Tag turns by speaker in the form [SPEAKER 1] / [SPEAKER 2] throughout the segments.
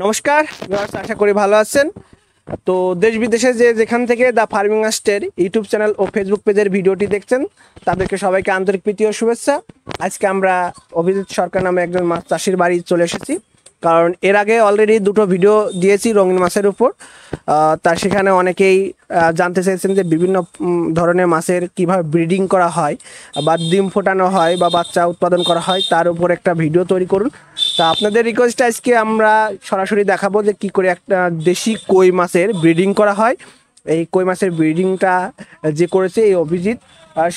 [SPEAKER 1] নমস্কার আশা করি ভালো আছেন তো দেশ বিদেশে যে যেখান থেকে দ্য ফার্মিং আস্টের ইউটিউব চ্যানেল ও ফেসবুক পেজের ভিডিওটি দেখছেন তাদেরকে সবাইকে আন্তরিক প্রীতি ও শুভেচ্ছা আজকে আমরা অভিজিৎ সরকার নামে একজন মাছ চাষির বাড়ি চলে এসেছি কারণ এর আগে অলরেডি দুটো ভিডিও দিয়েছি রঙিন মাছের উপর তার সেখানে অনেকেই জানতে চেয়েছেন যে বিভিন্ন ধরনের মাছের কিভাবে ব্রিডিং করা হয় বা ডিম ফোটানো হয় বা বাচ্চা উৎপাদন করা হয় তার উপর একটা ভিডিও তৈরি করুন তা আপনাদের রিকোয়েস্ট আজকে আমরা সরাসরি দেখাবো যে কি করে একটা দেশি কই মাছের ব্রিডিং করা হয় এই কই মাছের ব্রিডিংটা যে করেছে এই অভিজিৎ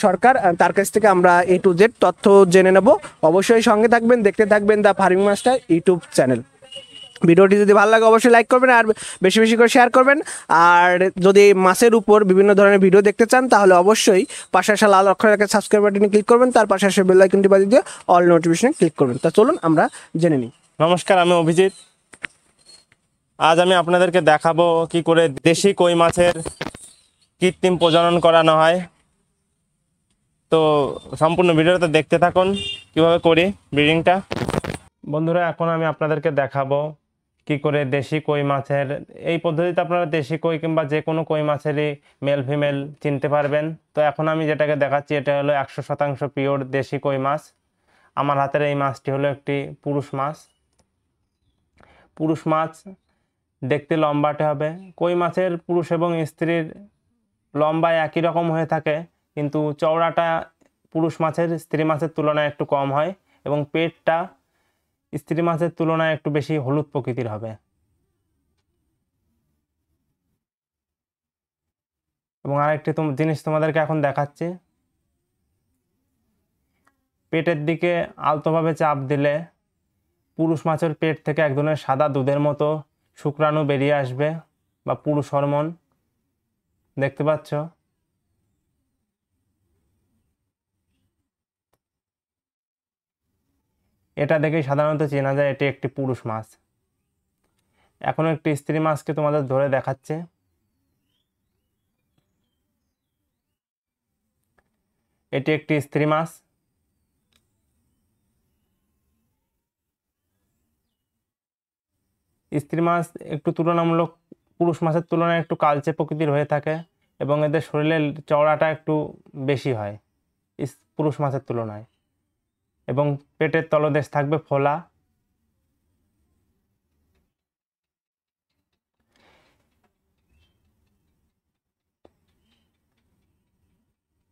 [SPEAKER 1] সরকার তার কাছ থেকে আমরা এ টু জেড তথ্য জেনে নেব অবশ্যই সঙ্গে থাকবেন দেখতে থাকবেন the farming master YouTube channel ভিডিওটি যদি ভালো লাগে অবশ্যই লাইক করবেন আর বেশি বেশি করে শেয়ার করবেন আর যদি মাছের উপর বিভিন্ন ধরনের ভিডিও দেখতে চান তাহলে অবশ্যই পাশে আসা লাল অক্ষরকে সাবস্ক্রাইব বাটনে ক্লিক করবেন তার পাশে আসা বেল আইকনটি বাজিয়ে দিয়ে অল নোটিফিকেশনে ক্লিক করবেন তা চলুন আমরা জেনে নিই
[SPEAKER 2] নমস্কার আমি অভিজিৎ আজ আমি আপনাদেরকে দেখাবো কি করে দেশি কই মাছের কৃত্রিম প্রজনন করানো হয় তো সম্পূর্ণ ভিডিওটা দেখতে থাকুন কিভাবে করি ব্রিডিংটা বন্ধুরা এখন আমি আপনাদেরকে দেখাবো কি করে দেশি কই মাছের এই পদ্ধতিতে আপনারা দেশি কই কিংবা যে কোনো কই মাছেরই মেল ফিমেল চিনতে পারবেন তো এখন আমি যেটাকে দেখাচ্ছি এটা হলো একশো শতাংশ পিওর দেশি কই মাছ আমার হাতের এই মাছটি হলো একটি পুরুষ মাছ পুরুষ মাছ দেখতে লম্বাটে হবে কই মাছের পুরুষ এবং স্ত্রীর লম্বা একই রকম হয়ে থাকে কিন্তু চওড়াটা পুরুষ মাছের স্ত্রী মাছের তুলনায় একটু কম হয় এবং পেটটা স্ত্রী মাছের তুলনায় একটু বেশি হলুদ প্রকৃতির হবে এবং আরেকটি জিনিস তোমাদেরকে এখন দেখাচ্ছি পেটের দিকে আলতোভাবে চাপ দিলে পুরুষ মাছের পেট থেকে এক ধরনের সাদা দুধের মতো শুক্রাণু বেরিয়ে আসবে বা পুরুষ হরমোন দেখতে পাচ্ছ এটা দেখেই সাধারণত চেনা যায় এটি একটি পুরুষ মাছ এখন একটি স্ত্রী মাছকে তোমাদের ধরে দেখাচ্ছে এটি একটি স্ত্রী মাছ স্ত্রী মাছ একটু তুলনামূলক পুরুষ মাছের তুলনায় একটু কালচে প্রকৃতির হয়ে থাকে এবং এদের শরীরের চওড়াটা একটু বেশি হয় পুরুষ মাছের তুলনায় এবং পেটের তলদেশ থাকবে ফোলা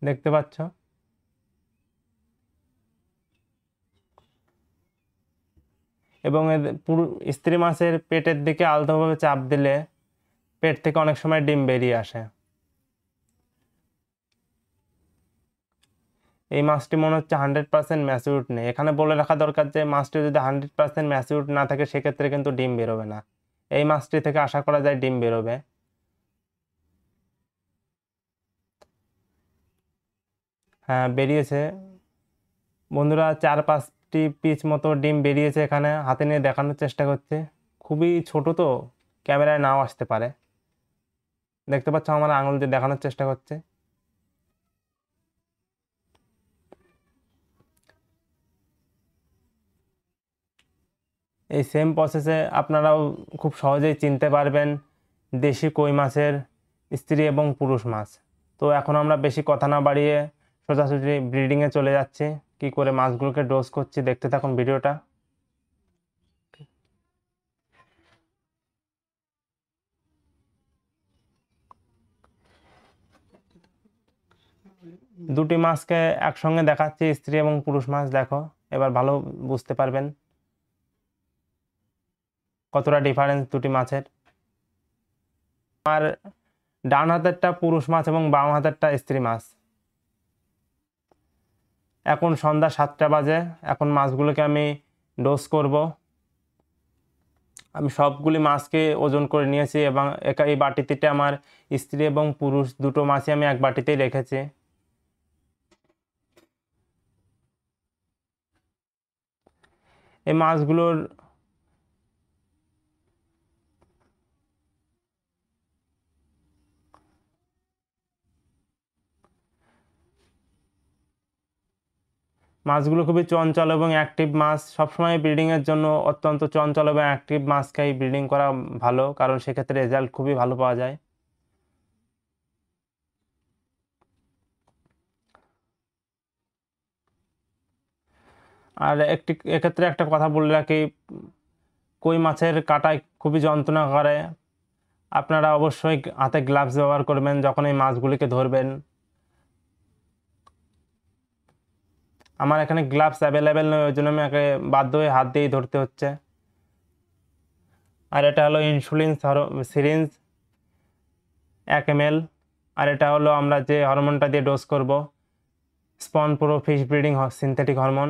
[SPEAKER 2] দেখতে পাচ্ছ এবং স্ত্রী মাছের পেটের দিকে আলতোভাবে চাপ দিলে পেট থেকে অনেক সময় ডিম বেরিয়ে আসে এই মাছটি মনে হচ্ছে হান্ড্রেড পার্সেন্ট ম্যাচিউড নেই এখানে বলে রাখা দরকার যে মাছটি যদি হান্ড্রেড পার্সেন্ট ম্যাচিউড না থাকে সেক্ষেত্রে কিন্তু ডিম বেরোবে না এই মাছটি থেকে আশা করা যায় ডিম বেরোবে হ্যাঁ বেরিয়েছে বন্ধুরা চার পাঁচটি পিচ মতো ডিম বেরিয়েছে এখানে হাতে নিয়ে দেখানোর চেষ্টা করছে খুবই ছোট তো ক্যামেরায় নাও আসতে পারে দেখতে পাচ্ছ আমার আঙুল দিয়ে দেখানোর চেষ্টা করছে এই সেম প্রসেসে আপনারাও খুব সহজেই চিনতে পারবেন দেশি কই মাছের স্ত্রী এবং পুরুষ মাছ তো এখন আমরা বেশি কথা না বাড়িয়ে সোজাসুজি ব্রিডিংয়ে চলে যাচ্ছি কি করে মাছগুলোকে ডোজ করছি দেখতে থাকুন ভিডিওটা দুটি মাছকে একসঙ্গে দেখাচ্ছি স্ত্রী এবং পুরুষ মাছ দেখো এবার ভালো বুঝতে পারবেন কতটা ডিফারেন্স দুটি মাছের আর ডান হাতেরটা পুরুষ মাছ এবং বাম হাতেরটা স্ত্রী মাছ এখন সন্ধ্যা সাতটা বাজে এখন মাছগুলোকে আমি ডোজ করব আমি সবগুলি মাছকে ওজন করে নিয়েছি এবং এই বাটিতে আমার স্ত্রী এবং পুরুষ দুটো মাছই আমি এক বাটিতেই রেখেছি এই মাছগুলোর মাছগুলো খুবই চঞ্চল এবং অ্যাক্টিভ মাছ সবসময় ব্রিডিংয়ের জন্য অত্যন্ত চঞ্চল এবং অ্যাক্টিভ মাছকেই ব্রিডিং করা ভালো কারণ সেক্ষেত্রে রেজাল্ট খুবই ভালো পাওয়া যায় আর একটি এক্ষেত্রে একটা কথা বলে রাখি কই মাছের কাটায় খুবই যন্ত্রণা করে আপনারা অবশ্যই হাতে গ্লাভস ব্যবহার করবেন যখন এই মাছগুলিকে ধরবেন আমার এখানে গ্লাভস অ্যাভেলেবেল নয় ওই জন্য আমাকে বাধ্য হয়ে হাত দিয়েই ধরতে হচ্ছে আর এটা হলো ইনসুলিন সিরিঞ্জ এক এম আর এটা হলো আমরা যে হরমোনটা দিয়ে ডোজ করব spawn pro fish breeding synthetic hormone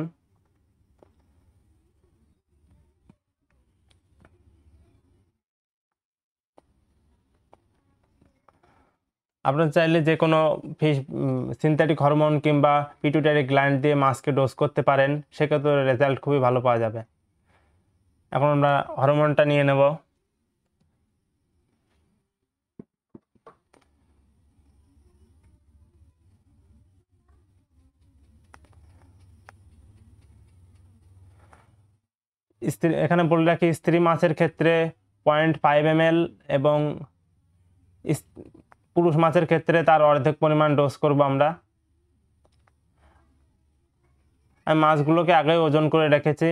[SPEAKER 2] আপনার চাইলে যে কোনো ফিস সিনথেটিক হরমোন কিংবা পিটুটারি গ্ল্যান্ড দিয়ে মাছকে ডোজ করতে পারেন সেক্ষেত্রে রেজাল্ট খুবই ভালো পাওয়া যাবে এখন আমরা হরমোনটা নিয়ে নেব স্ত্রী এখানে বলে রাখি স্ত্রী মাছের ক্ষেত্রে পয়েন্ট ফাইভ এম এবং পুরুষ মাছের ক্ষেত্রে তার অর্ধেক পরিমাণ ডোজ করব আমরা আমি মাছগুলোকে আগে ওজন করে রেখেছি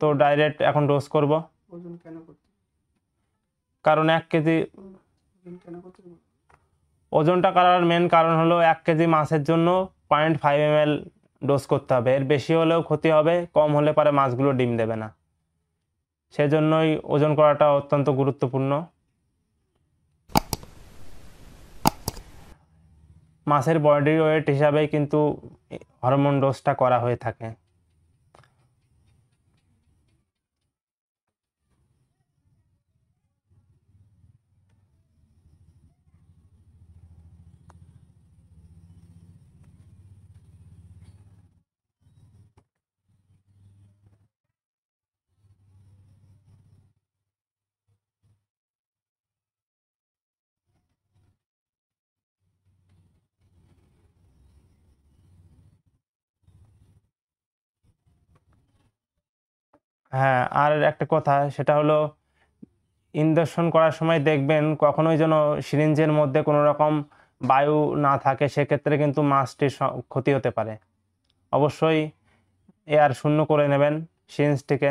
[SPEAKER 2] তো ডাইরেক্ট এখন ডোজ করব কারণ এক কেজি ওজনটা করার মেন কারণ হলো এক কেজি মাছের জন্য পয়েন্ট ফাইভ এম ডোজ করতে হবে এর বেশি হলেও ক্ষতি হবে কম হলে পরে মাছগুলো ডিম দেবে না সেজন্যই ওজন করাটা অত্যন্ত গুরুত্বপূর্ণ মাছের বডি ওয়েট হিসাবে কিন্তু হরমোন ডোজটা করা হয়ে থাকে হ্যাঁ আর একটা কথা সেটা হলো ইনজেকশন করার সময় দেখবেন কখনোই যেন সিরিঞ্জের মধ্যে কোনো রকম বায়ু না থাকে সেক্ষেত্রে কিন্তু মাছটির ক্ষতি হতে পারে অবশ্যই এয়ার শূন্য করে নেবেন সিরিঞ্জটিকে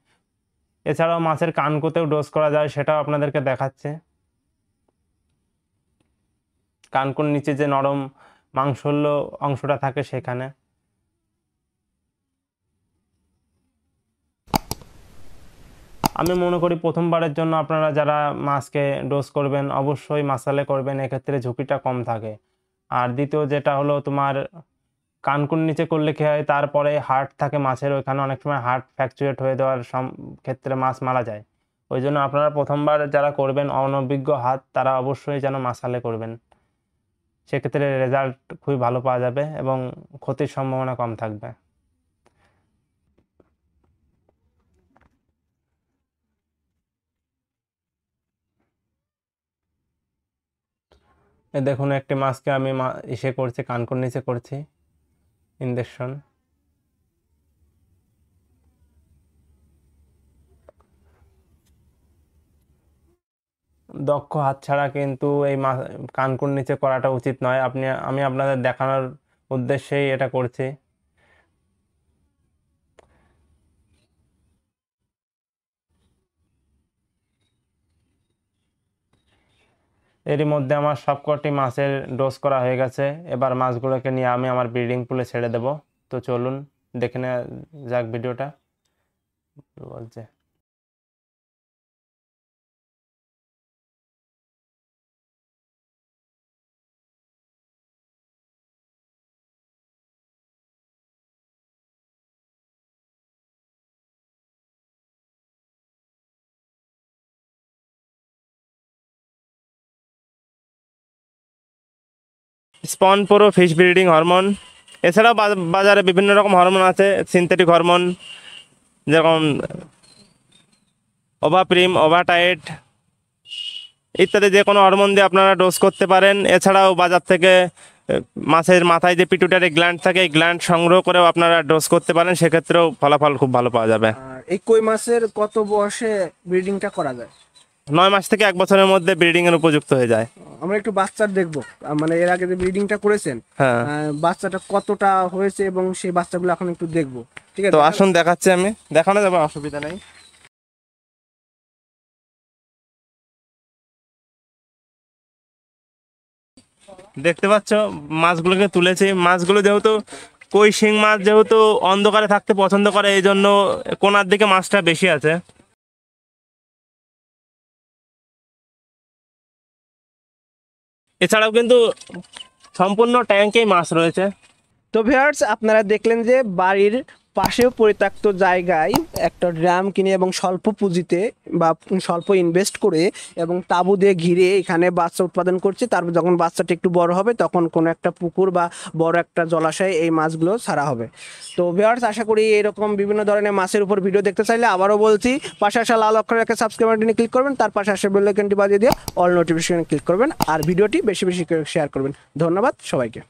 [SPEAKER 2] এছাড়াও মাছের কানকোতেও ডোজ করা যায় সেটাও আপনাদেরকে দেখাচ্ছে কানকুন নিচে যে নরম মাংসল্য অংশটা থাকে সেখানে আমি মনে করি প্রথমবারের জন্য আপনারা যারা মাছকে ডোজ করবেন অবশ্যই মাসালে করবেন এক্ষেত্রে ঝুঁকিটা কম থাকে আর দ্বিতীয় যেটা হলো তোমার কানকুন নিচে করলে কী হয় তারপরে হার্ট থাকে মাছের ওইখানে অনেক সময় হার্ট ফ্র্যাকচুরেট হয়ে দেওয়ার সম ক্ষেত্রে মাছ মারা যায় ওই জন্য আপনারা প্রথমবার যারা করবেন অনভিজ্ঞ হাত তারা অবশ্যই যেন মাসালে করবেন সেক্ষেত্রে রেজাল্ট খুবই ভালো পাওয়া যাবে এবং ক্ষতির সম্ভাবনা কম থাকবে দেখুন একটি মাছকে আমি ইসে করছি কানকুন নিচে করছি ইনজেকশন দক্ষ হাত ছাড়া কিন্তু এই কানকুন নিচে করাটা উচিত নয় আপনি আমি আপনাদের দেখানোর উদ্দেশ্যেই এটা করছি এরই মধ্যে আমার সবকটি মাছের ডোজ করা হয়ে গেছে এবার মাছগুলোকে নিয়ে আমি আমার ব্রিডিং পুলে ছেড়ে দেব তো চলুন দেখে নেওয়া যাক ভিডিওটা বলছে spawn pro fish breeding hormone এছাড়াও বাজারে বিভিন্ন রকম হরমোন আছে সিনথেটিক হরমোন যেরকম ওভাপ্রিম ওভাটাইট ইত্যাদি যে কোনো হরমোন দিয়ে আপনারা ডোজ করতে পারেন এছাড়াও বাজার থেকে মাছের মাথায় যে পিটুটারি গ্ল্যান্ড থাকে এই গ্ল্যান্ড সংগ্রহ করেও আপনারা ডোজ করতে পারেন সেক্ষেত্রেও ফলাফল খুব ভালো পাওয়া যাবে
[SPEAKER 1] এই কই মাছের কত বয়সে ব্রিডিংটা করা যায়
[SPEAKER 2] নয় মাস থেকে এক বছরের মধ্যে ব্রিডিং এর উপযুক্ত হয়ে যায়
[SPEAKER 1] আমরা একটু বাচ্চার দেখব মানে এর আগে যে ব্রিডিংটা করেছেন হ্যাঁ। বাচ্চাটা কতটা হয়েছে এবং সেই বাচ্চাগুলো এখন একটু দেখব
[SPEAKER 2] ঠিক আছে তো আসুন দেখাচ্ছি আমি দেখানো যাবে অসুবিধা নাই দেখতে পাচ্ছ মাছগুলোকে তুলেছি মাছগুলো যেহেতু কই শিং মাছ যেহেতু অন্ধকারে থাকতে পছন্দ করে এই জন্য কোনার দিকে মাছটা বেশি আছে
[SPEAKER 1] এছাড়াও কিন্তু সম্পূর্ণ ট্যাঙ্কেই মাছ রয়েছে তো ভিউয়ার্স আপনারা দেখলেন যে বাড়ির পাশেও পরিত্যক্ত জায়গায় একটা ড্রাম কিনে এবং স্বল্প পুঁজিতে বা স্বল্প ইনভেস্ট করে এবং তাঁবু দিয়ে ঘিরে এখানে বাচ্চা উৎপাদন করছে তারপর যখন বাচ্চাটা একটু বড় হবে তখন কোনো একটা পুকুর বা বড় একটা জলাশয়ে এই মাছগুলো ছাড়া হবে তো ভিওয়ার্স আশা করি এরকম বিভিন্ন ধরনের মাছের উপর ভিডিও দেখতে চাইলে আবারও বলছি পাশে আসা লাল অক্ষরের একটা সাবস্ক্রাইব ক্লিক করবেন তার পাশে আসা বেল বাজিয়ে দিয়ে অল নোটিফিকেশনে ক্লিক করবেন আর ভিডিওটি বেশি বেশি শেয়ার করবেন ধন্যবাদ সবাইকে